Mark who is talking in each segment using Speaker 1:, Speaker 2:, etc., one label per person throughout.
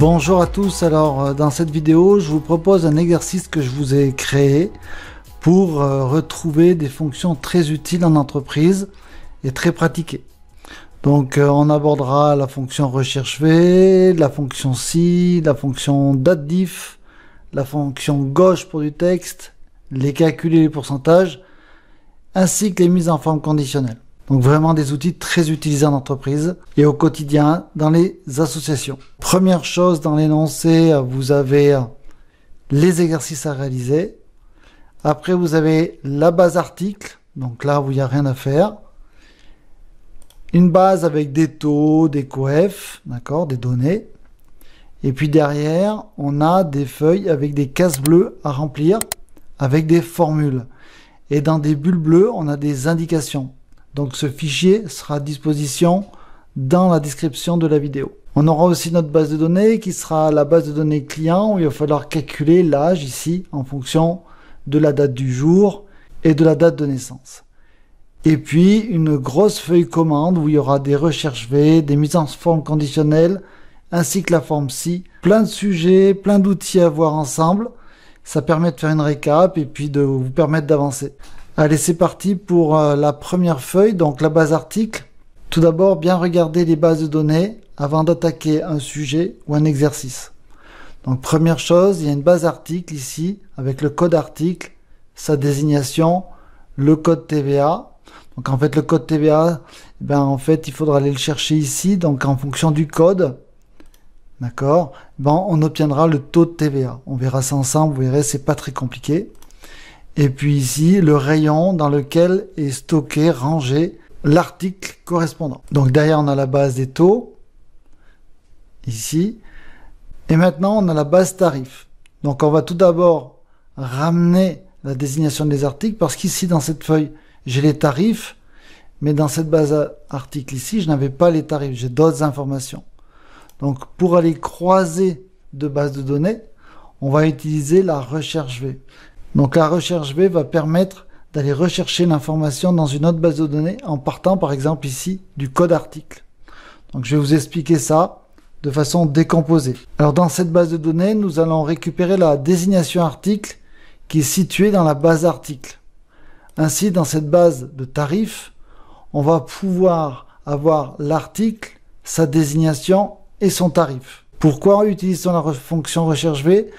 Speaker 1: Bonjour à tous, alors euh, dans cette vidéo je vous propose un exercice que je vous ai créé pour euh, retrouver des fonctions très utiles en entreprise et très pratiquées. Donc euh, on abordera la fonction recherche V, la fonction si, la fonction date la fonction gauche pour du texte, les calculs et les pourcentages, ainsi que les mises en forme conditionnelles. Donc vraiment des outils très utilisés en entreprise et au quotidien dans les associations. Première chose dans l'énoncé, vous avez les exercices à réaliser. Après, vous avez la base article. Donc là, où il n'y a rien à faire. Une base avec des taux, des coefs, d'accord, des données. Et puis derrière, on a des feuilles avec des cases bleues à remplir avec des formules. Et dans des bulles bleues, on a des indications. Donc ce fichier sera à disposition dans la description de la vidéo. On aura aussi notre base de données qui sera la base de données client où il va falloir calculer l'âge ici en fonction de la date du jour et de la date de naissance. Et puis une grosse feuille commande où il y aura des recherches V, des mises en forme conditionnelles, ainsi que la forme si, plein de sujets, plein d'outils à voir ensemble. Ça permet de faire une récap et puis de vous permettre d'avancer. Allez, c'est parti pour euh, la première feuille, donc la base article. Tout d'abord, bien regarder les bases de données avant d'attaquer un sujet ou un exercice. Donc première chose, il y a une base article ici avec le code article, sa désignation, le code TVA. Donc en fait le code TVA, eh ben en fait il faudra aller le chercher ici. Donc en fonction du code, d'accord, ben on obtiendra le taux de TVA. On verra ça ensemble. Vous verrez, c'est pas très compliqué. Et puis ici, le rayon dans lequel est stocké, rangé l'article correspondant. Donc derrière, on a la base des taux, ici. Et maintenant, on a la base tarif. Donc on va tout d'abord ramener la désignation des articles parce qu'ici, dans cette feuille, j'ai les tarifs, mais dans cette base article ici, je n'avais pas les tarifs, j'ai d'autres informations. Donc pour aller croiser de bases de données, on va utiliser la recherche V. Donc la recherche B va permettre d'aller rechercher l'information dans une autre base de données en partant par exemple ici du code article. Donc je vais vous expliquer ça de façon décomposée. Alors dans cette base de données, nous allons récupérer la désignation article qui est située dans la base article. Ainsi, dans cette base de tarifs, on va pouvoir avoir l'article, sa désignation et son tarif. Pourquoi utilisons la fonction recherche V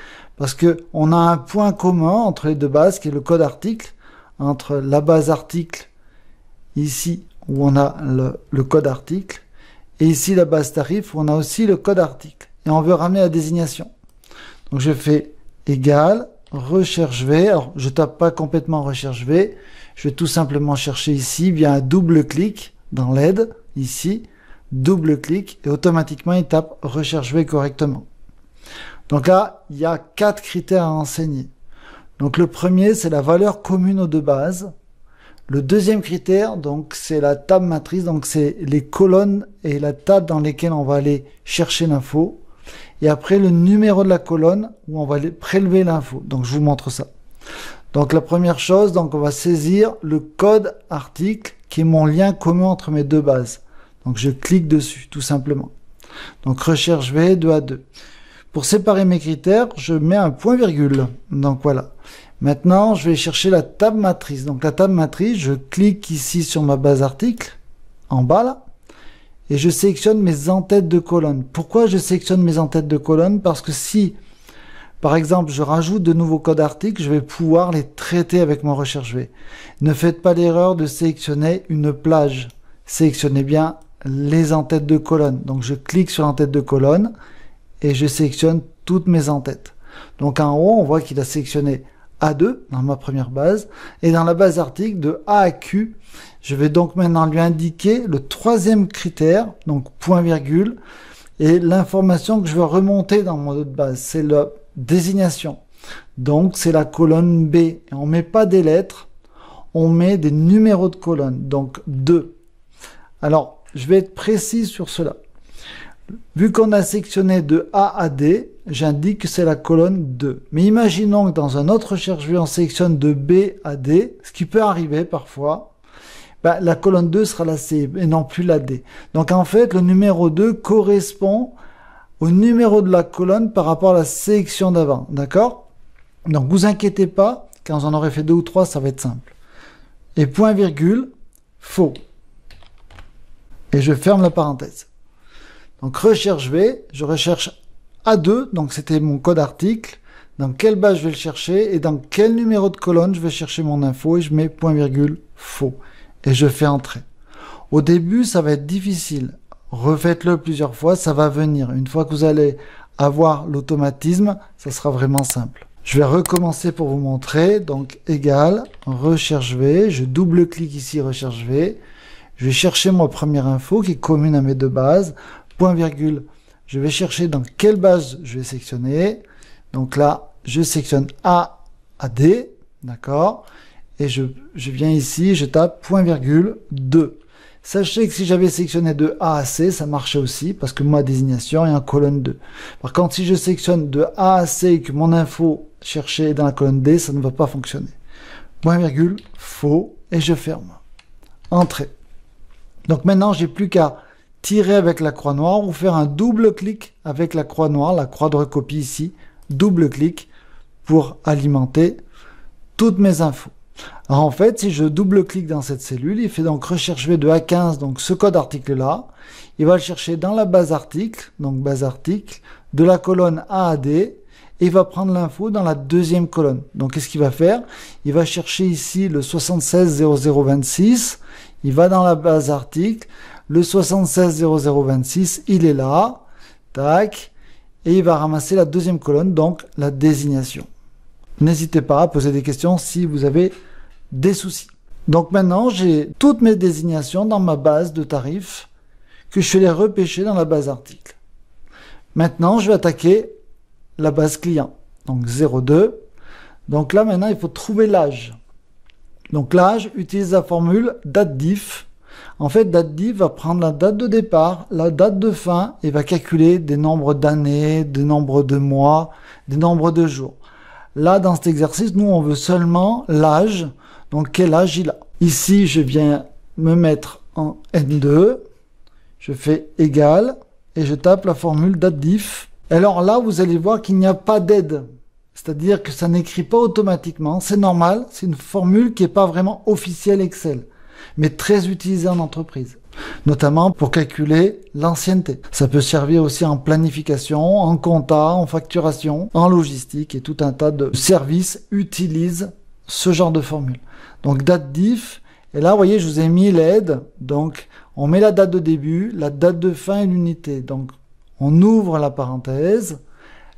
Speaker 1: parce que on a un point commun entre les deux bases qui est le code article, entre la base article ici où on a le, code article et ici la base tarif où on a aussi le code article. Et on veut ramener la désignation. Donc je fais égal recherche V. Alors je tape pas complètement recherche V. Je vais tout simplement chercher ici via un double clic dans l'aide ici double clic et automatiquement il tape recherche V correctement. Donc là, il y a quatre critères à enseigner. Donc le premier, c'est la valeur commune aux deux bases. Le deuxième critère, donc, c'est la table matrice, donc c'est les colonnes et la table dans lesquelles on va aller chercher l'info. Et après, le numéro de la colonne où on va aller prélever l'info. Donc, je vous montre ça. Donc, la première chose, donc, on va saisir le code article qui est mon lien commun entre mes deux bases. Donc, je clique dessus, tout simplement. Donc, recherche V, 2 à 2. Pour séparer mes critères, je mets un point virgule. Donc voilà. Maintenant, je vais chercher la table matrice. Donc la table matrice, je clique ici sur ma base article, en bas là, et je sélectionne mes entêtes de colonnes. Pourquoi je sélectionne mes entêtes de colonnes Parce que si, par exemple, je rajoute de nouveaux codes articles, je vais pouvoir les traiter avec mon recherche V. Ne faites pas l'erreur de sélectionner une plage. Sélectionnez bien les entêtes de colonnes. Donc je clique sur l'entête de colonne, et je sélectionne toutes mes entêtes. Donc en haut, on voit qu'il a sélectionné A2 dans ma première base, et dans la base article de A à Q, je vais donc maintenant lui indiquer le troisième critère, donc point virgule, et l'information que je veux remonter dans mon autre base, c'est la désignation. Donc c'est la colonne B, et on met pas des lettres, on met des numéros de colonne, donc 2. Alors, je vais être précis sur cela. Vu qu'on a sectionné de A à D, j'indique que c'est la colonne 2. Mais imaginons que dans un autre cherche vue, on sélectionne de B à D, ce qui peut arriver parfois, bah, la colonne 2 sera la C et non plus la D. Donc en fait, le numéro 2 correspond au numéro de la colonne par rapport à la sélection d'avant. D'accord Donc vous inquiétez pas, quand en aurez fait deux ou trois, ça va être simple. Et point virgule, faux. Et je ferme la parenthèse. Donc recherche V, je recherche A2, donc c'était mon code article, dans quelle base je vais le chercher et dans quel numéro de colonne je vais chercher mon info et je mets point virgule faux et je fais entrer. Au début, ça va être difficile. Refaites-le plusieurs fois, ça va venir. Une fois que vous allez avoir l'automatisme, ça sera vraiment simple. Je vais recommencer pour vous montrer. Donc égal, recherche V, je double-clique ici recherche V. Je vais chercher ma première info qui est commune à mes deux bases point virgule. Je vais chercher dans quelle base je vais sectionner. Donc là, je sectionne A à D, d'accord Et je, viens ici, je tape point virgule 2. Sachez que si j'avais sectionné de A à C, ça marchait aussi, parce que ma désignation est en colonne 2. Par contre, si je sectionne de A à C et que mon info cherchée est dans la colonne D, ça ne va pas fonctionner. Point virgule, faux, et je ferme. Entrée. Donc maintenant, j'ai plus qu'à tirer avec la croix noire ou faire un double clic avec la croix noire, la croix de recopie ici, double clic pour alimenter toutes mes infos. Alors en fait, si je double clic dans cette cellule, il fait donc recherche V de A15, donc ce code article-là. Il va le chercher dans la base article, donc base article, de la colonne A à D et il va prendre l'info dans la deuxième colonne. Donc qu'est-ce qu'il va faire Il va chercher ici le 760026, il va dans la base article, le 760026, il est là, tac, et il va ramasser la deuxième colonne, donc la désignation. N'hésitez pas à poser des questions si vous avez des soucis. Donc maintenant, j'ai toutes mes désignations dans ma base de tarifs que je vais les repêcher dans la base article. Maintenant, je vais attaquer la base client. Donc 02. Donc là, maintenant, il faut trouver l'âge. Donc l'âge utilise la formule date diff en fait, diff va prendre la date de départ, la date de fin et va calculer des nombres d'années, des nombres de mois, des nombres de jours. Là, dans cet exercice, nous, on veut seulement l'âge, donc quel âge il a. Ici, je viens me mettre en N2, je fais égal et je tape la formule datediff. Alors là, vous allez voir qu'il n'y a pas d'aide. C'est-à-dire que ça n'écrit pas automatiquement, c'est normal, c'est une formule qui n'est pas vraiment officielle Excel mais très utilisé en entreprise notamment pour calculer l'ancienneté. Ça peut servir aussi en planification, en compta, en facturation, en logistique et tout un tas de services utilisent ce genre de formule. Donc date diff, et là vous voyez je vous ai mis l'aide, donc on met la date de début, la date de fin et l'unité. Donc on ouvre la parenthèse,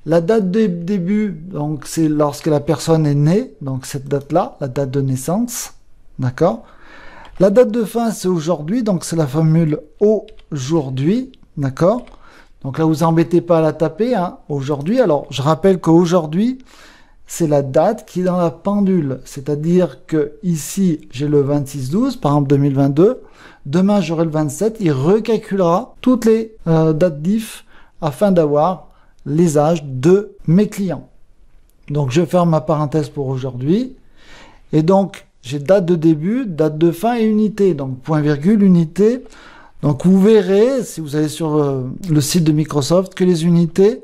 Speaker 1: la date de début, donc c'est lorsque la personne est née, donc cette date-là, la date de naissance, d'accord la date de fin, c'est aujourd'hui, donc c'est la formule aujourd'hui, d'accord Donc là, vous embêtez pas à la taper, hein, aujourd'hui. Alors, je rappelle qu'aujourd'hui, c'est la date qui est dans la pendule. C'est-à-dire que ici, j'ai le 26-12, par exemple 2022. Demain, j'aurai le 27. Il recalculera toutes les euh, dates diff afin d'avoir les âges de mes clients. Donc, je ferme ma parenthèse pour aujourd'hui. Et donc, j'ai date de début, date de fin et unité. Donc point virgule, unité. Donc vous verrez, si vous allez sur euh, le site de Microsoft, que les unités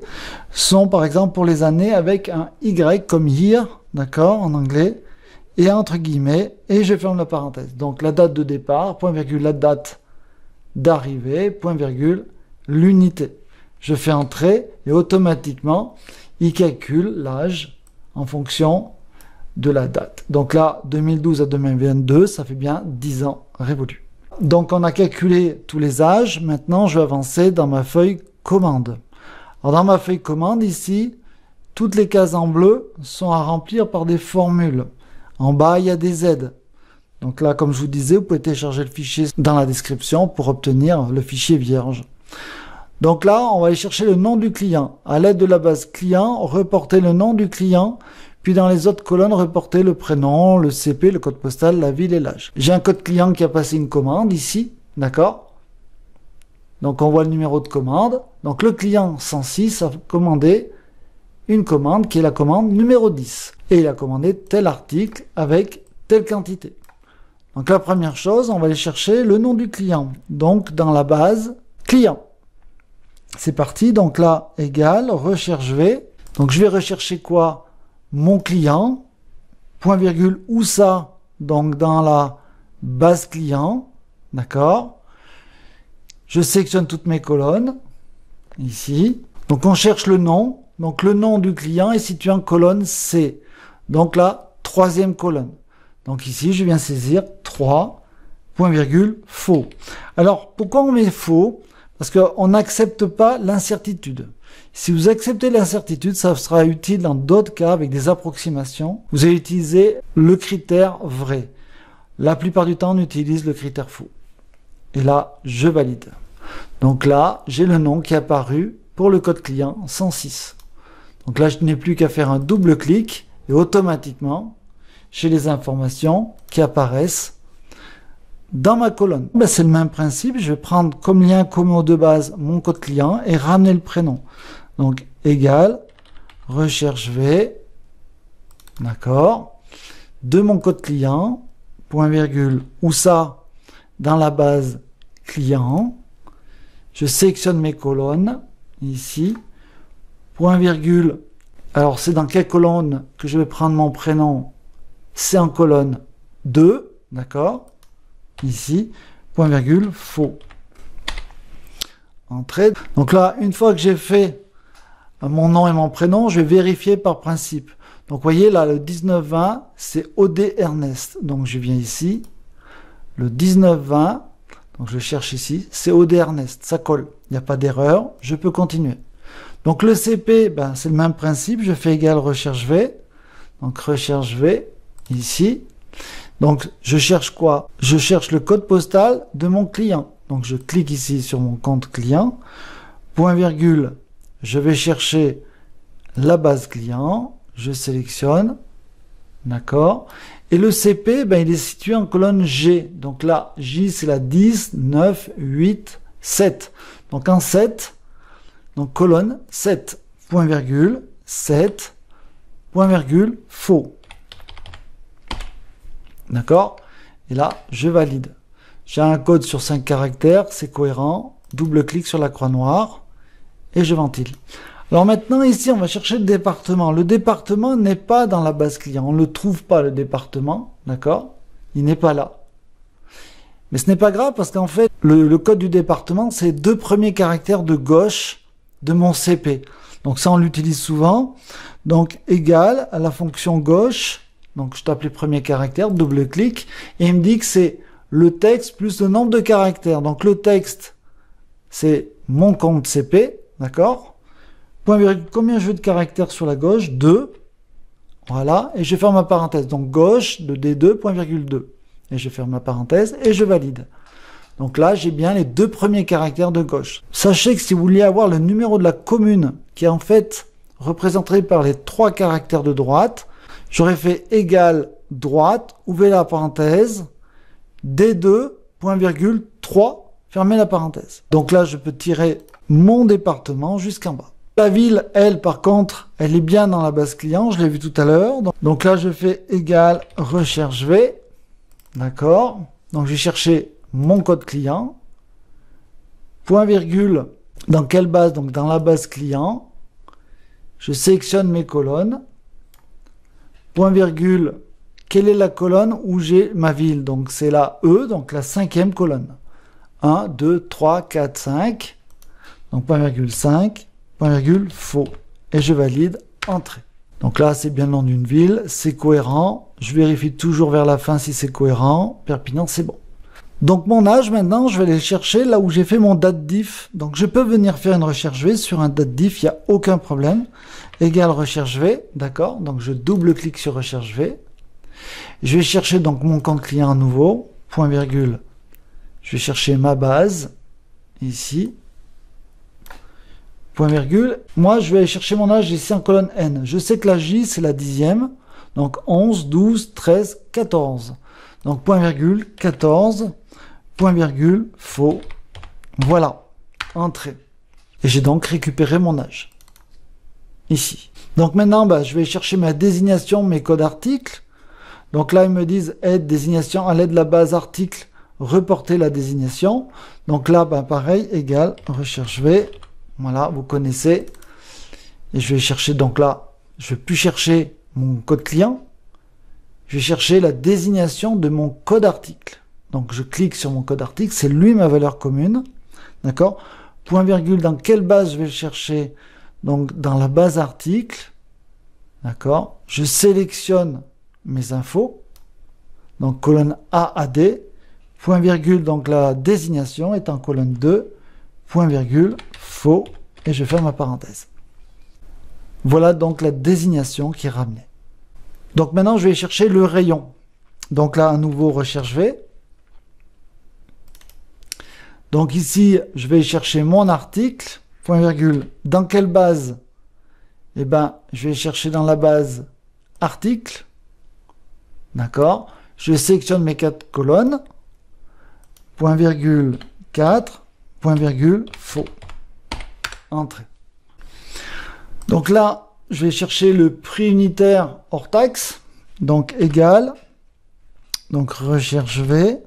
Speaker 1: sont par exemple pour les années avec un Y comme year, d'accord, en anglais, et entre guillemets, et je ferme la parenthèse. Donc la date de départ, point virgule, la date d'arrivée, point virgule, l'unité. Je fais entrer et automatiquement, il calcule l'âge en fonction de la date. Donc là, 2012 à 2022, ça fait bien 10 ans révolus. Donc on a calculé tous les âges. Maintenant, je vais avancer dans ma feuille commande. Alors dans ma feuille commande, ici, toutes les cases en bleu sont à remplir par des formules. En bas, il y a des aides. Donc là, comme je vous disais, vous pouvez télécharger le fichier dans la description pour obtenir le fichier vierge. Donc là, on va aller chercher le nom du client. À l'aide de la base client, reporter le nom du client puis dans les autres colonnes, reporter le prénom, le CP, le code postal, la ville et l'âge. J'ai un code client qui a passé une commande ici, d'accord Donc on voit le numéro de commande. Donc le client 106 a commandé une commande qui est la commande numéro 10. Et il a commandé tel article avec telle quantité. Donc la première chose, on va aller chercher le nom du client. Donc dans la base, client. C'est parti, donc là, égal, recherche V. Donc je vais rechercher quoi mon client, point virgule, où ça Donc dans la base client, d'accord Je sélectionne toutes mes colonnes, ici. Donc on cherche le nom. Donc le nom du client est situé en colonne C. Donc la troisième colonne. Donc ici, je viens saisir 3, point virgule, faux. Alors, pourquoi on met faux Parce qu'on n'accepte pas l'incertitude. Si vous acceptez l'incertitude, ça sera utile dans d'autres cas avec des approximations. Vous allez utiliser le critère vrai. La plupart du temps, on utilise le critère faux. Et là, je valide. Donc là, j'ai le nom qui est apparu pour le code client 106. Donc là, je n'ai plus qu'à faire un double clic et automatiquement, j'ai les informations qui apparaissent dans ma colonne. Ben, c'est le même principe, je vais prendre comme lien commun de base mon code client et ramener le prénom. Donc égal recherche V, d'accord, de mon code client, point virgule, ou ça, dans la base client, je sélectionne mes colonnes, ici, point virgule, alors c'est dans quelle colonne que je vais prendre mon prénom C'est en colonne 2, d'accord ici, point virgule, faux. Entrée. Donc là, une fois que j'ai fait mon nom et mon prénom, je vais vérifier par principe. Donc vous voyez là, le 1920, c'est OD Ernest. Donc je viens ici, le 1920, donc je cherche ici, c'est OD Ernest, ça colle. Il n'y a pas d'erreur, je peux continuer. Donc le CP, ben, c'est le même principe, je fais égal recherche V, donc recherche V, ici. Donc, je cherche quoi Je cherche le code postal de mon client. Donc, je clique ici sur mon compte client. Point virgule, je vais chercher la base client. Je sélectionne. D'accord Et le CP, ben, il est situé en colonne G. Donc là, J, c'est la 10, 9, 8, 7. Donc en 7, donc colonne 7, point virgule, 7, point virgule, faux. D'accord Et là, je valide. J'ai un code sur 5 caractères, c'est cohérent. Double-clic sur la croix noire et je ventile. Alors maintenant, ici, on va chercher le département. Le département n'est pas dans la base client. On ne trouve pas, le département. D'accord Il n'est pas là. Mais ce n'est pas grave parce qu'en fait, le, le, code du département, c'est deux premiers caractères de gauche de mon CP. Donc ça, on l'utilise souvent. Donc égal à la fonction gauche donc je tape les premiers caractères, double-clic, et il me dit que c'est le texte plus le nombre de caractères. Donc le texte, c'est mon compte CP, d'accord Point virgule, combien je veux de caractères sur la gauche 2. Voilà, et je ferme ma parenthèse. Donc gauche de D2, point virgule 2. Et je ferme ma parenthèse et je valide. Donc là, j'ai bien les deux premiers caractères de gauche. Sachez que si vous voulez avoir le numéro de la commune, qui est en fait représenté par les trois caractères de droite, J'aurais fait égal droite, ouvrez la parenthèse, D2, point virgule, 3, fermez la parenthèse. Donc là, je peux tirer mon département jusqu'en bas. La ville, elle, par contre, elle est bien dans la base client, je l'ai vu tout à l'heure. Donc là, je fais égal recherche V, d'accord Donc j'ai cherché mon code client, point virgule, dans quelle base Donc dans la base client, je sélectionne mes colonnes, virgule, quelle est la colonne où j'ai ma ville Donc c'est la E, donc la cinquième colonne. 1, 2, 3, 4, 5. Donc point virgule 5, point virgule faux. Et je valide entrée. Donc là, c'est bien le nom d'une ville, c'est cohérent. Je vérifie toujours vers la fin si c'est cohérent. Perpignan, c'est bon. Donc mon âge, maintenant, je vais aller chercher là où j'ai fait mon date diff. Donc je peux venir faire une recherche V sur un date diff, il n'y a aucun problème égale recherche V, d'accord Donc je double-clique sur recherche V. Je vais chercher donc mon compte client à nouveau, point virgule. Je vais chercher ma base, ici. Point virgule. Moi, je vais aller chercher mon âge ici en colonne N. Je sais que la J, c'est la dixième. Donc 11, 12, 13, 14. Donc point virgule, 14, point virgule, faux. Voilà, entrée. Et j'ai donc récupéré mon âge ici. Donc maintenant, bah, je vais chercher ma désignation, mes codes articles. Donc là, ils me disent aide désignation à l'aide de la base article, reporter la désignation. Donc là, bah, pareil, égal, recherche V. Voilà, vous connaissez. Et je vais chercher, donc là, je vais plus chercher mon code client. Je vais chercher la désignation de mon code article. Donc je clique sur mon code article, c'est lui ma valeur commune. D'accord Point virgule, dans quelle base je vais chercher donc dans la base article, d'accord, je sélectionne mes infos. Donc colonne A à D, point virgule, donc la désignation est en colonne 2, point virgule, faux, et je ferme ma parenthèse. Voilà donc la désignation qui est ramenée. Donc maintenant, je vais chercher le rayon. Donc là, à nouveau, recherche V. Donc ici, je vais chercher mon article. Point virgule. Dans quelle base Eh ben, je vais chercher dans la base article. D'accord Je sélectionne mes quatre colonnes. Point virgule 4, point virgule faux. Entrée. Donc là, je vais chercher le prix unitaire hors taxe. Donc égal. Donc recherche V.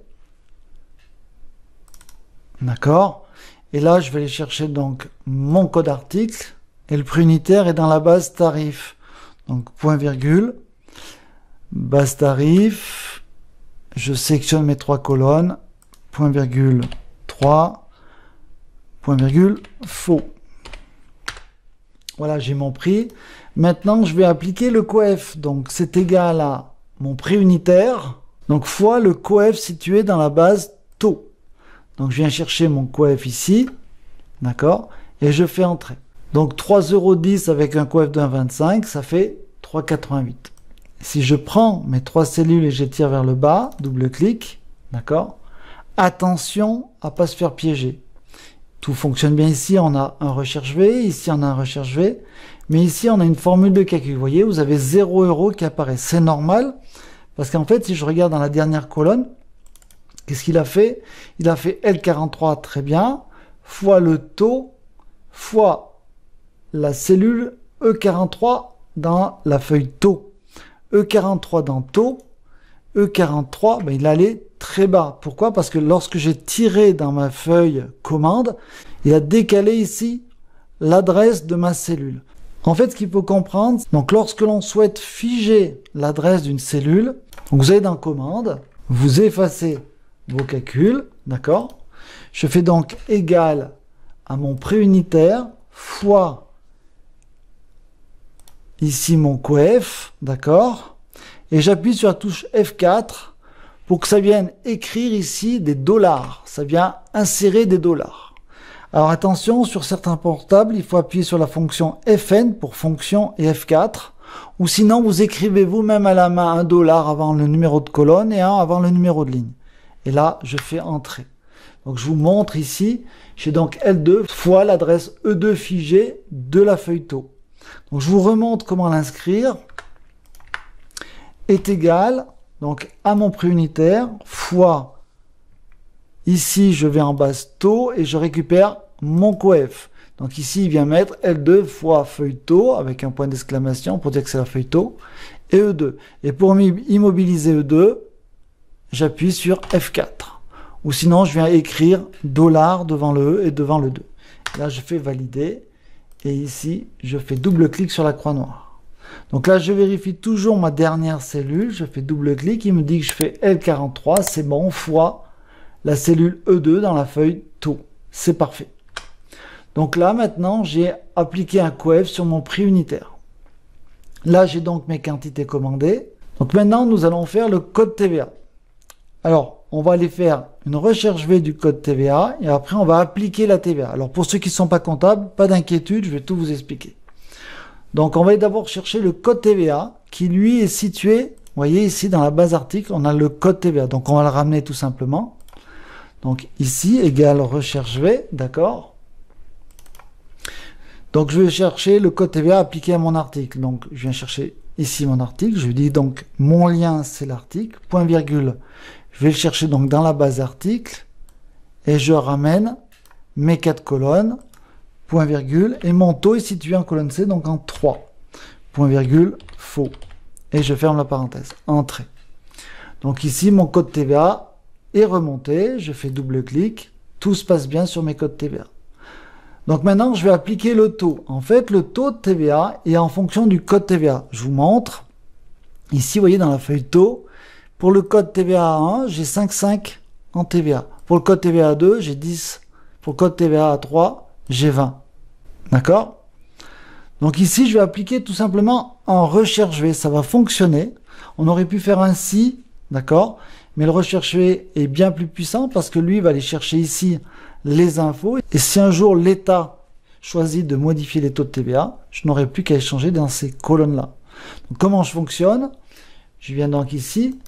Speaker 1: D'accord et là, je vais aller chercher donc mon code article et le prix unitaire est dans la base tarif. Donc point virgule, base tarif, je sélectionne mes trois colonnes, point virgule 3, point virgule faux. Voilà, j'ai mon prix. Maintenant, je vais appliquer le coef. Donc c'est égal à mon prix unitaire, donc fois le coef situé dans la base taux. Donc je viens chercher mon coef ici, d'accord Et je fais entrer. Donc 3,10€ avec un coef de 1,25, ça fait 3,88. Si je prends mes trois cellules et je tire vers le bas, double clic, d'accord Attention à pas se faire piéger. Tout fonctionne bien ici, on a un recherche V, ici on a un recherche V, mais ici on a une formule de calcul. Vous voyez, vous avez 0 qui apparaît. C'est normal, parce qu'en fait, si je regarde dans la dernière colonne, Qu'est-ce qu'il a fait Il a fait L43 très bien, fois le taux, fois la cellule E43 dans la feuille taux. E43 dans taux, E43, ben, il allait très bas. Pourquoi Parce que lorsque j'ai tiré dans ma feuille commande, il a décalé ici l'adresse de ma cellule. En fait, ce qu'il faut comprendre, donc lorsque l'on souhaite figer l'adresse d'une cellule, vous allez dans commande, vous effacez vos calculs, d'accord Je fais donc égal à mon préunitaire fois ici mon coef, d'accord Et j'appuie sur la touche F4 pour que ça vienne écrire ici des dollars, ça vient insérer des dollars. Alors attention, sur certains portables, il faut appuyer sur la fonction Fn pour fonction et F4, ou sinon vous écrivez vous-même à la main un dollar avant le numéro de colonne et un avant le numéro de ligne. Et là, je fais entrer. Donc je vous montre ici, j'ai donc L2 fois l'adresse E2 figée de la feuille taux. Donc je vous remonte comment l'inscrire. Est égal donc à mon prix unitaire fois ici je vais en base taux et je récupère mon coef. Donc ici il vient mettre L2 fois feuille taux avec un point d'exclamation pour dire que c'est la feuille taux et E2. Et pour immobiliser E2, j'appuie sur F4. Ou sinon, je viens écrire dollar devant le E et devant le 2. Là, je fais valider. Et ici, je fais double clic sur la croix noire. Donc là, je vérifie toujours ma dernière cellule. Je fais double clic. Il me dit que je fais L43. C'est bon, fois la cellule E2 dans la feuille taux. C'est parfait. Donc là, maintenant, j'ai appliqué un coef sur mon prix unitaire. Là, j'ai donc mes quantités commandées. Donc maintenant, nous allons faire le code TVA. Alors, on va aller faire une recherche V du code TVA et après on va appliquer la TVA. Alors pour ceux qui ne sont pas comptables, pas d'inquiétude, je vais tout vous expliquer. Donc on va d'abord chercher le code TVA qui lui est situé, vous voyez ici dans la base article, on a le code TVA. Donc on va le ramener tout simplement. Donc ici, égale recherche V, d'accord Donc je vais chercher le code TVA appliqué à mon article. Donc je viens chercher ici mon article, je dis donc mon lien c'est l'article, point virgule je vais le chercher donc dans la base article et je ramène mes quatre colonnes, point virgule, et mon taux est situé en colonne C, donc en 3, point virgule, faux. Et je ferme la parenthèse, entrée. Donc ici, mon code TVA est remonté, je fais double clic, tout se passe bien sur mes codes TVA. Donc maintenant, je vais appliquer le taux. En fait, le taux de TVA est en fonction du code TVA. Je vous montre. Ici, vous voyez dans la feuille taux, pour le code TVA 1, j'ai 5,5 en TVA. Pour le code TVA 2, j'ai 10. Pour le code TVA 3, j'ai 20. D'accord Donc ici, je vais appliquer tout simplement en recherche V. Ça va fonctionner. On aurait pu faire ainsi, d'accord Mais le recherche V est bien plus puissant parce que lui va aller chercher ici les infos. Et si un jour l'État choisit de modifier les taux de TVA, je n'aurai plus qu'à échanger dans ces colonnes-là. comment je fonctionne Je viens donc ici,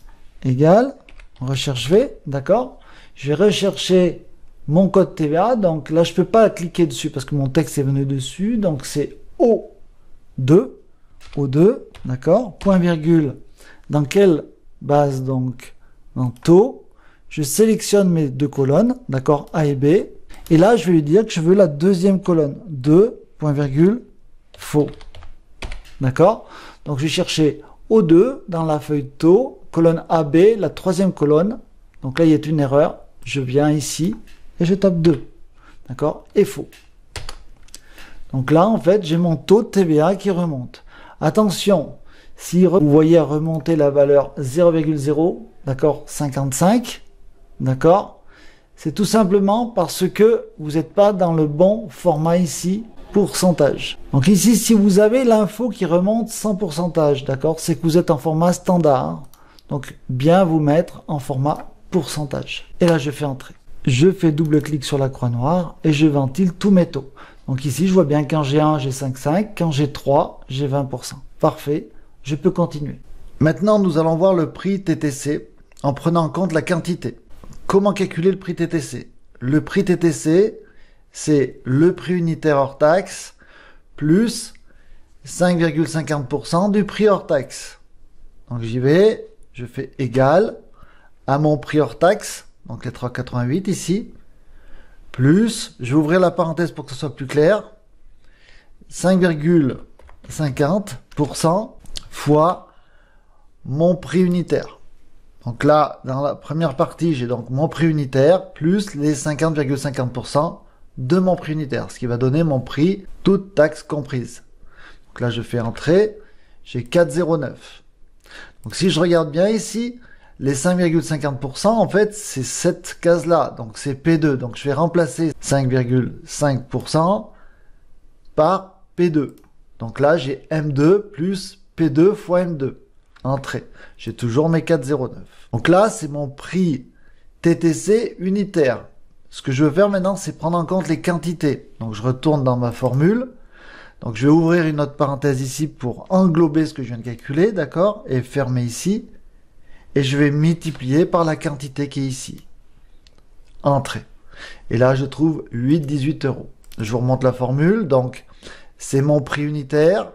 Speaker 1: Égal... recherche V, d'accord Je vais rechercher mon code TVA, donc là je peux pas cliquer dessus parce que mon texte est venu dessus, donc c'est O2, O2, d'accord Point virgule, dans quelle base donc Dans taux, je sélectionne mes deux colonnes, d'accord A et B, et là je vais lui dire que je veux la deuxième colonne, 2, point virgule, faux, d'accord Donc je vais chercher O2 dans la feuille taux, colonne AB, la troisième colonne. Donc là, il y a une erreur. Je viens ici et je tape 2. D'accord Et faux. Donc là, en fait, j'ai mon taux de TVA qui remonte. Attention, si vous voyez remonter la valeur 0,0, d'accord, 55, d'accord, c'est tout simplement parce que vous n'êtes pas dans le bon format ici, pourcentage. Donc ici, si vous avez l'info qui remonte sans pourcentage, d'accord, c'est que vous êtes en format standard, donc bien vous mettre en format pourcentage. Et là je fais entrer. Je fais double clic sur la croix noire et je ventile tous mes taux. Donc ici je vois bien quand j'ai 1 j'ai 5,5, quand j'ai 3 j'ai 20%. Parfait, je peux continuer. Maintenant nous allons voir le prix TTC en prenant en compte la quantité. Comment calculer le prix TTC Le prix TTC c'est le prix unitaire hors taxe plus 5,50% du prix hors taxe. Donc j'y vais, je fais égal à mon prix hors taxe, donc les 3,88 ici, plus, je vais ouvrir la parenthèse pour que ce soit plus clair, 5,50% fois mon prix unitaire. Donc là, dans la première partie, j'ai donc mon prix unitaire plus les 50,50% de mon prix unitaire, ce qui va donner mon prix toute taxe comprise. Donc là, je fais entrer, j'ai 4,09. Donc si je regarde bien ici, les 5,50%, en fait, c'est cette case-là. Donc c'est P2. Donc je vais remplacer 5,5% par P2. Donc là, j'ai M2 plus P2 fois M2. Entrée. J'ai toujours mes 4,09. Donc là, c'est mon prix TTC unitaire. Ce que je veux faire maintenant, c'est prendre en compte les quantités. Donc je retourne dans ma formule. Donc je vais ouvrir une autre parenthèse ici pour englober ce que je viens de calculer, d'accord Et fermer ici. Et je vais multiplier par la quantité qui est ici. Entrée. Et là, je trouve 8,18 euros. Je vous remonte la formule. Donc, c'est mon prix unitaire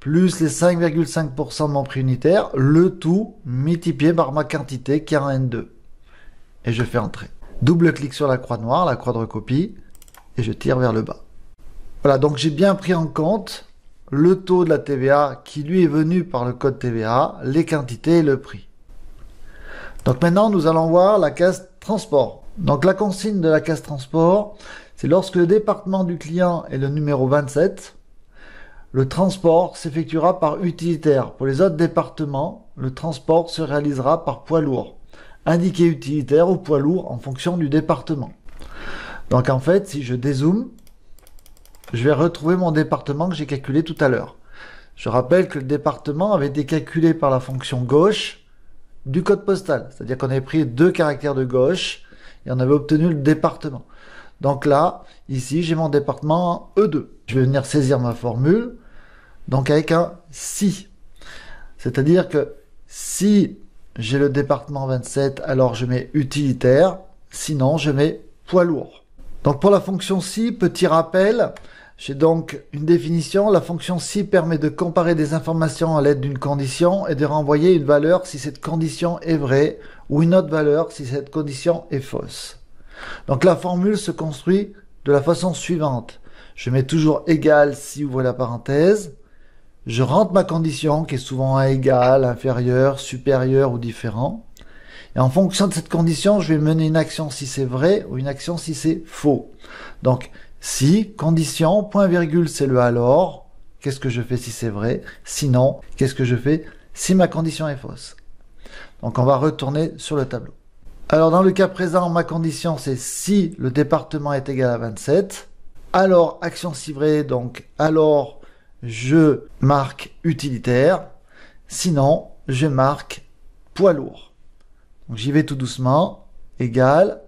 Speaker 1: plus les 5,5% de mon prix unitaire, le tout multiplié par ma quantité qui est N2. Et je fais entrer. Double clic sur la croix noire, la croix de recopie, et je tire vers le bas. Voilà, donc j'ai bien pris en compte le taux de la TVA qui lui est venu par le code TVA, les quantités et le prix. Donc maintenant, nous allons voir la case transport. Donc la consigne de la case transport, c'est lorsque le département du client est le numéro 27, le transport s'effectuera par utilitaire. Pour les autres départements, le transport se réalisera par poids lourd, indiqué utilitaire ou poids lourd en fonction du département. Donc en fait, si je dézoome, je vais retrouver mon département que j'ai calculé tout à l'heure. Je rappelle que le département avait été calculé par la fonction gauche du code postal. C'est-à-dire qu'on avait pris deux caractères de gauche et on avait obtenu le département. Donc là, ici, j'ai mon département E2. Je vais venir saisir ma formule, donc avec un si. C'est-à-dire que si j'ai le département 27, alors je mets utilitaire, sinon je mets poids lourd. Donc pour la fonction si, petit rappel, j'ai donc une définition, la fonction si permet de comparer des informations à l'aide d'une condition et de renvoyer une valeur si cette condition est vraie ou une autre valeur si cette condition est fausse. Donc la formule se construit de la façon suivante. Je mets toujours égal si ouvre la parenthèse. Je rentre ma condition qui est souvent à égal, inférieur, supérieur ou différent. Et en fonction de cette condition, je vais mener une action si c'est vrai ou une action si c'est faux. Donc si, condition, point virgule, c'est le alors. Qu'est-ce que je fais si c'est vrai Sinon, qu'est-ce que je fais si ma condition est fausse Donc on va retourner sur le tableau. Alors dans le cas présent, ma condition c'est si le département est égal à 27. Alors action si vrai, donc alors je marque utilitaire. Sinon, je marque poids lourd. Donc j'y vais tout doucement. Égal.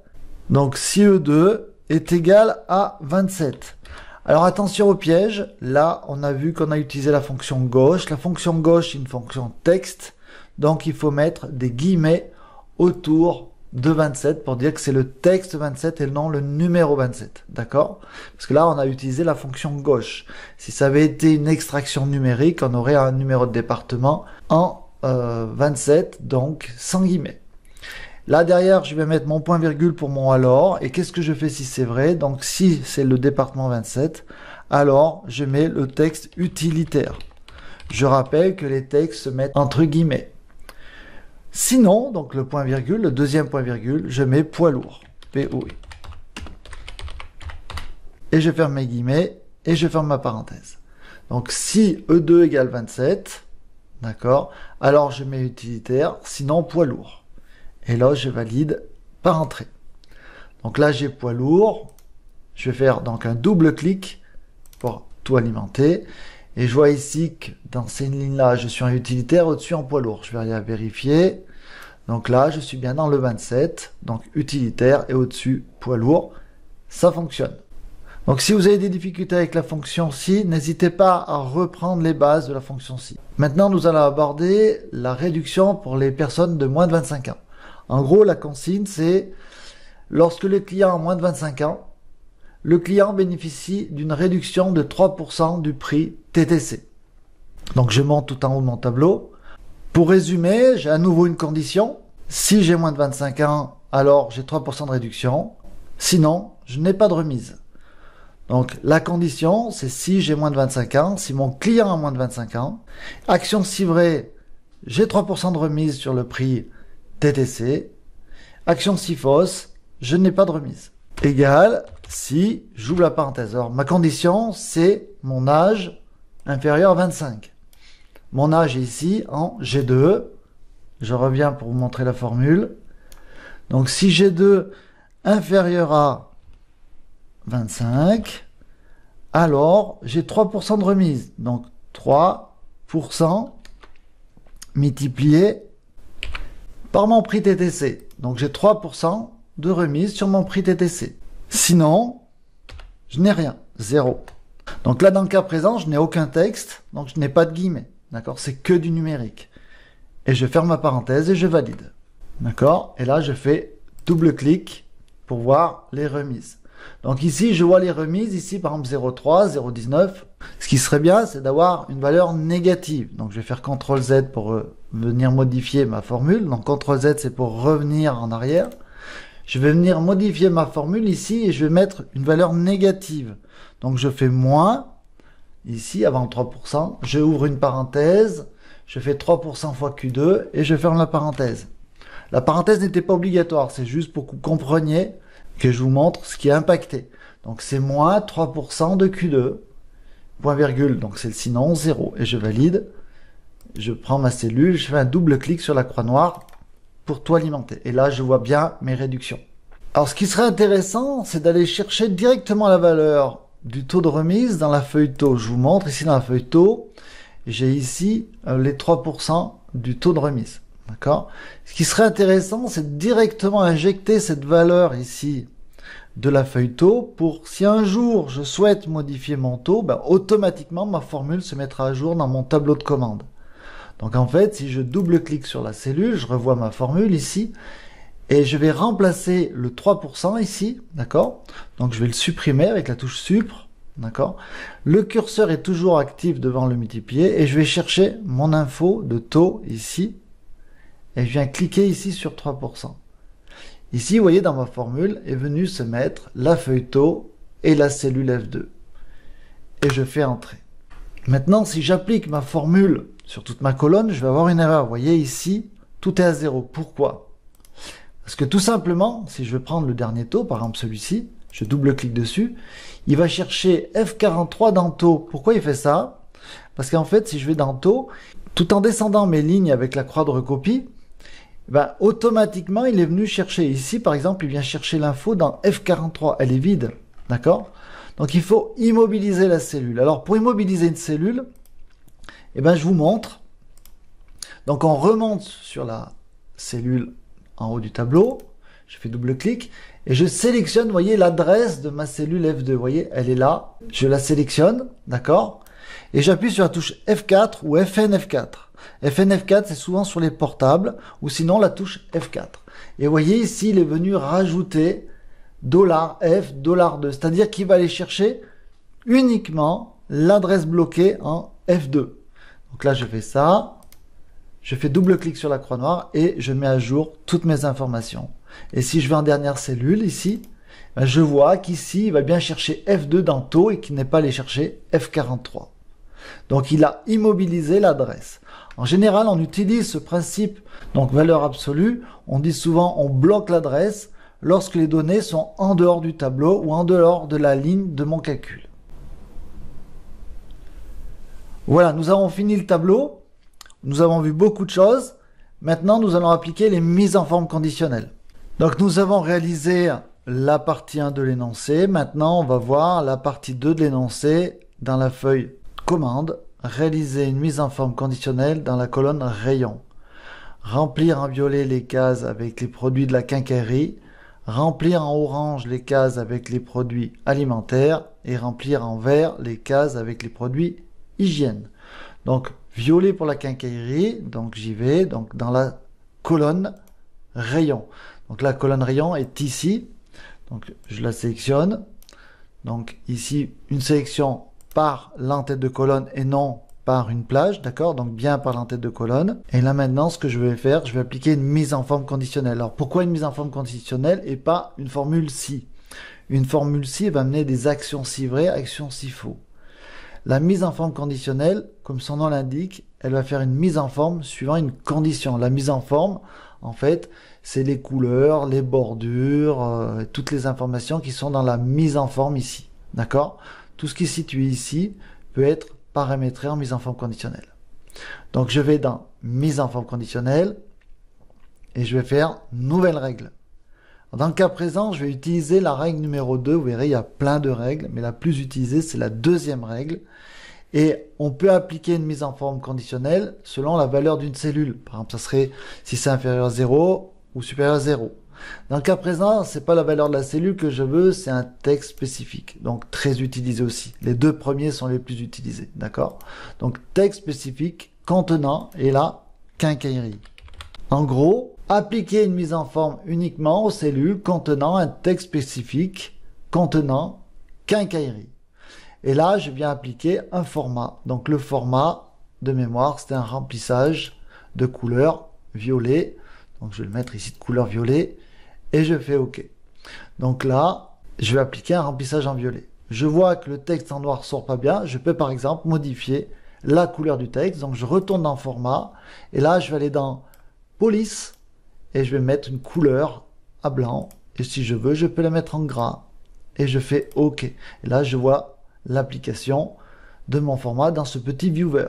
Speaker 1: Donc e 2 est égal à 27. Alors attention au piège, là on a vu qu'on a utilisé la fonction gauche. La fonction gauche est une fonction texte, donc il faut mettre des guillemets autour de 27 pour dire que c'est le texte 27 et non le numéro 27. D'accord Parce que là, on a utilisé la fonction gauche. Si ça avait été une extraction numérique, on aurait un numéro de département en 27, euh, donc sans guillemets. Là derrière, je vais mettre mon point virgule pour mon alors. Et qu'est-ce que je fais si c'est vrai Donc si c'est le département 27, alors je mets le texte utilitaire. Je rappelle que les textes se mettent entre guillemets. Sinon, donc le point virgule, le deuxième point virgule, je mets poids lourd. p -O -I. E. Et je ferme mes guillemets et je ferme ma parenthèse. Donc si E2 égale 27, d'accord, alors je mets utilitaire, sinon poids lourd. Et là, je valide par entrée. Donc là, j'ai poids lourd. Je vais faire donc un double clic pour tout alimenter. Et je vois ici que dans cette ligne-là, je suis en utilitaire au-dessus en poids lourd. Je vais aller vérifier. Donc là, je suis bien dans le 27. Donc utilitaire et au-dessus poids lourd. Ça fonctionne. Donc si vous avez des difficultés avec la fonction si, n'hésitez pas à reprendre les bases de la fonction si. Maintenant, nous allons aborder la réduction pour les personnes de moins de 25 ans. En gros, la consigne, c'est lorsque le client a moins de 25 ans, le client bénéficie d'une réduction de 3% du prix TTC. Donc je monte tout en haut de mon tableau. Pour résumer, j'ai à nouveau une condition. Si j'ai moins de 25 ans, alors j'ai 3% de réduction. Sinon, je n'ai pas de remise. Donc la condition, c'est si j'ai moins de 25 ans, si mon client a moins de 25 ans. Action si vrai, j'ai 3% de remise sur le prix TTC, action si fausse, je n'ai pas de remise. Égal, si j'ouvre la parenthèse. Alors, ma condition, c'est mon âge inférieur à 25. Mon âge est ici en G2. Je reviens pour vous montrer la formule. Donc, si G2 inférieur à 25, alors j'ai 3% de remise. Donc, 3% multiplié mon prix TTC. Donc j'ai 3% de remise sur mon prix TTC. Sinon, je n'ai rien, zéro. Donc là, dans le cas présent, je n'ai aucun texte, donc je n'ai pas de guillemets. D'accord C'est que du numérique. Et je ferme ma parenthèse et je valide. D'accord Et là, je fais double clic pour voir les remises. Donc ici, je vois les remises, ici par exemple 0,3, 0,19. Ce qui serait bien, c'est d'avoir une valeur négative. Donc je vais faire CTRL Z pour euh, venir modifier ma formule. Donc CTRL Z, c'est pour revenir en arrière. Je vais venir modifier ma formule ici et je vais mettre une valeur négative. Donc je fais moins, ici, avant 3%. Je ouvre une parenthèse, je fais 3% fois Q2 et je ferme la parenthèse. La parenthèse n'était pas obligatoire, c'est juste pour que vous compreniez que je vous montre ce qui est impacté. Donc c'est moins 3% de Q2, point virgule, donc c'est le sinon 0, et je valide je prends ma cellule, je fais un double clic sur la croix noire pour tout alimenter. Et là, je vois bien mes réductions. Alors, ce qui serait intéressant, c'est d'aller chercher directement la valeur du taux de remise dans la feuille taux. Je vous montre ici dans la feuille taux, j'ai ici euh, les 3% du taux de remise. D'accord Ce qui serait intéressant, c'est directement injecter cette valeur ici de la feuille taux pour si un jour je souhaite modifier mon taux, ben, automatiquement ma formule se mettra à jour dans mon tableau de commande. Donc en fait, si je double-clique sur la cellule, je revois ma formule ici, et je vais remplacer le 3% ici, d'accord Donc je vais le supprimer avec la touche supre, d'accord Le curseur est toujours actif devant le multiplier, et je vais chercher mon info de taux ici, et je viens cliquer ici sur 3%. Ici, vous voyez, dans ma formule est venue se mettre la feuille taux et la cellule F2. Et je fais entrer. Maintenant, si j'applique ma formule sur toute ma colonne, je vais avoir une erreur. Vous voyez ici, tout est à zéro. Pourquoi Parce que tout simplement, si je vais prendre le dernier taux, par exemple celui-ci, je double-clique dessus, il va chercher F43 dans taux. Pourquoi il fait ça Parce qu'en fait, si je vais dans taux, tout en descendant mes lignes avec la croix de recopie, ben, automatiquement, il est venu chercher ici, par exemple, il vient chercher l'info dans F43. Elle est vide, d'accord donc il faut immobiliser la cellule. Alors pour immobiliser une cellule, eh ben, je vous montre. Donc on remonte sur la cellule en haut du tableau. Je fais double clic et je sélectionne, voyez, l'adresse de ma cellule F2. Vous voyez, elle est là. Je la sélectionne, d'accord Et j'appuie sur la touche F4 ou FNF4. FNF4, c'est souvent sur les portables ou sinon la touche F4. Et vous voyez ici, il est venu rajouter dollar $F, dollar $2. C'est-à-dire qu'il va aller chercher uniquement l'adresse bloquée en F2. Donc là, je fais ça. Je fais double clic sur la croix noire et je mets à jour toutes mes informations. Et si je vais en dernière cellule ici, ben, je vois qu'ici, il va bien chercher F2 dans taux et qu'il n'est pas allé chercher F43. Donc il a immobilisé l'adresse. En général, on utilise ce principe, donc valeur absolue. On dit souvent on bloque l'adresse lorsque les données sont en dehors du tableau ou en dehors de la ligne de mon calcul. Voilà, nous avons fini le tableau, nous avons vu beaucoup de choses, maintenant nous allons appliquer les mises en forme conditionnelles. Donc nous avons réalisé la partie 1 de l'énoncé, maintenant on va voir la partie 2 de l'énoncé dans la feuille commande, réaliser une mise en forme conditionnelle dans la colonne rayon remplir en violet les cases avec les produits de la quincaillerie, remplir en orange les cases avec les produits alimentaires et remplir en vert les cases avec les produits hygiène. Donc violet pour la quincaillerie, donc j'y vais, donc dans la colonne rayon. Donc la colonne rayon est ici, donc je la sélectionne. Donc ici une sélection par l'entête de colonne et non par une plage, d'accord Donc bien par l'entête de colonne. Et là maintenant, ce que je vais faire, je vais appliquer une mise en forme conditionnelle. Alors pourquoi une mise en forme conditionnelle et pas une formule si Une formule si va mener des actions si vraies, actions si faux. La mise en forme conditionnelle, comme son nom l'indique, elle va faire une mise en forme suivant une condition. La mise en forme, en fait, c'est les couleurs, les bordures, euh, toutes les informations qui sont dans la mise en forme ici. D'accord Tout ce qui est situé ici peut être paramétrer en mise en forme conditionnelle. Donc je vais dans mise en forme conditionnelle et je vais faire nouvelle règle. Dans le cas présent, je vais utiliser la règle numéro 2. Vous verrez, il y a plein de règles, mais la plus utilisée, c'est la deuxième règle. Et on peut appliquer une mise en forme conditionnelle selon la valeur d'une cellule. Par exemple, ça serait si c'est inférieur à 0 ou supérieur à 0. Donc à cas présent, c'est pas la valeur de la cellule que je veux, c'est un texte spécifique. Donc très utilisé aussi. Les deux premiers sont les plus utilisés, d'accord Donc texte spécifique contenant et là quincaillerie. En gros, appliquer une mise en forme uniquement aux cellules contenant un texte spécifique contenant quincaillerie. Et là, je viens appliquer un format. Donc le format de mémoire, c'est un remplissage de couleur violet. Donc je vais le mettre ici de couleur violet et je fais OK. Donc là, je vais appliquer un remplissage en violet. Je vois que le texte en noir sort pas bien, je peux par exemple modifier la couleur du texte. Donc je retourne dans format et là je vais aller dans police et je vais mettre une couleur à blanc et si je veux, je peux la mettre en gras et je fais OK. Et là je vois l'application de mon format dans ce petit viewer.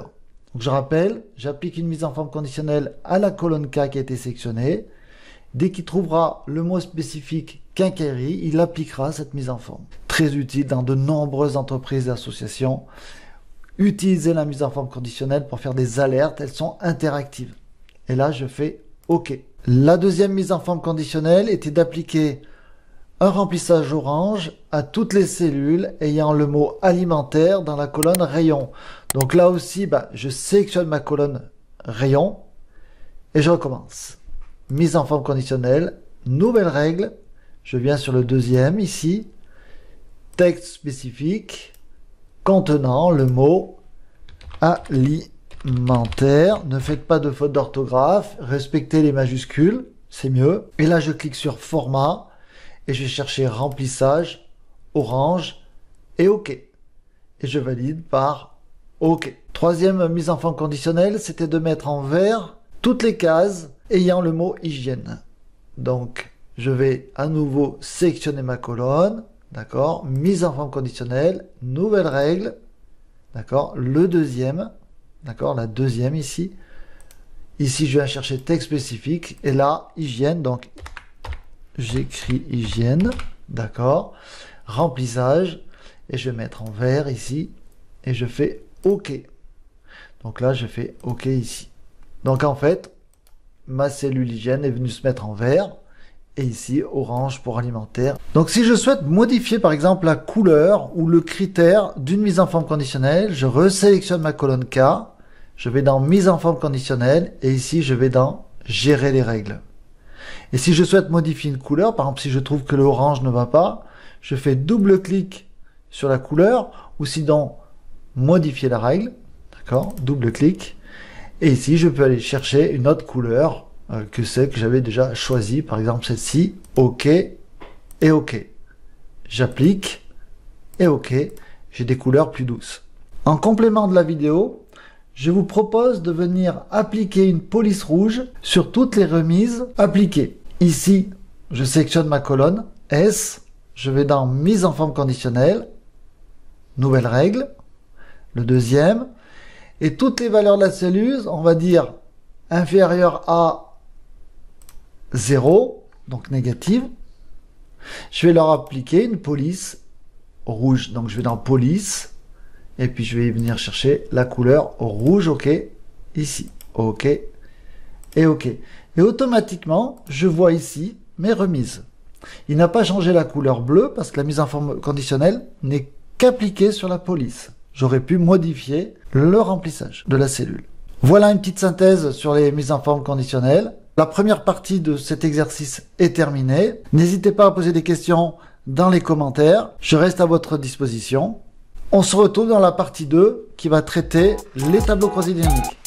Speaker 1: Donc je rappelle, j'applique une mise en forme conditionnelle à la colonne K qui a été sélectionnée. Dès qu'il trouvera le mot spécifique quincaillerie, il appliquera cette mise en forme. Très utile dans de nombreuses entreprises et associations. Utilisez la mise en forme conditionnelle pour faire des alertes, elles sont interactives. Et là, je fais OK. La deuxième mise en forme conditionnelle était d'appliquer un remplissage orange à toutes les cellules ayant le mot alimentaire dans la colonne rayon. Donc là aussi, bah, je sélectionne ma colonne rayon et je recommence mise en forme conditionnelle, nouvelle règle. Je viens sur le deuxième ici. Texte spécifique contenant le mot alimentaire. Ne faites pas de faute d'orthographe. Respectez les majuscules. C'est mieux. Et là, je clique sur format et je vais chercher remplissage, orange et OK. Et je valide par OK. Troisième mise en forme conditionnelle, c'était de mettre en vert toutes les cases ayant le mot hygiène. Donc, je vais à nouveau sélectionner ma colonne, d'accord Mise en forme conditionnelle, nouvelle règle, d'accord Le deuxième, d'accord La deuxième ici. Ici, je vais chercher texte spécifique, et là, hygiène, donc j'écris hygiène, d'accord Remplissage, et je vais mettre en vert ici, et je fais OK. Donc là, je fais OK ici. Donc en fait, ma cellule hygiène est venue se mettre en vert et ici orange pour alimentaire. Donc si je souhaite modifier par exemple la couleur ou le critère d'une mise en forme conditionnelle, je resélectionne ma colonne K, je vais dans mise en forme conditionnelle et ici je vais dans gérer les règles. Et si je souhaite modifier une couleur, par exemple si je trouve que l'orange ne va pas, je fais double clic sur la couleur ou si modifier la règle, d'accord, double clic, et ici, je peux aller chercher une autre couleur euh, que celle que j'avais déjà choisie. Par exemple, celle-ci. OK et OK. J'applique et OK. J'ai des couleurs plus douces. En complément de la vidéo, je vous propose de venir appliquer une police rouge sur toutes les remises appliquées. Ici, je sélectionne ma colonne S, je vais dans mise en forme conditionnelle, nouvelle règle, le deuxième, et toutes les valeurs de la cellule, on va dire inférieure à 0, donc négative, je vais leur appliquer une police rouge. Donc je vais dans police, et puis je vais venir chercher la couleur rouge, ok, ici, ok, et ok. Et automatiquement, je vois ici mes remises. Il n'a pas changé la couleur bleue parce que la mise en forme conditionnelle n'est qu'appliquée sur la police j'aurais pu modifier le remplissage de la cellule. Voilà une petite synthèse sur les mises en forme conditionnelles. La première partie de cet exercice est terminée. N'hésitez pas à poser des questions dans les commentaires. Je reste à votre disposition. On se retrouve dans la partie 2 qui va traiter les tableaux croisés dynamiques.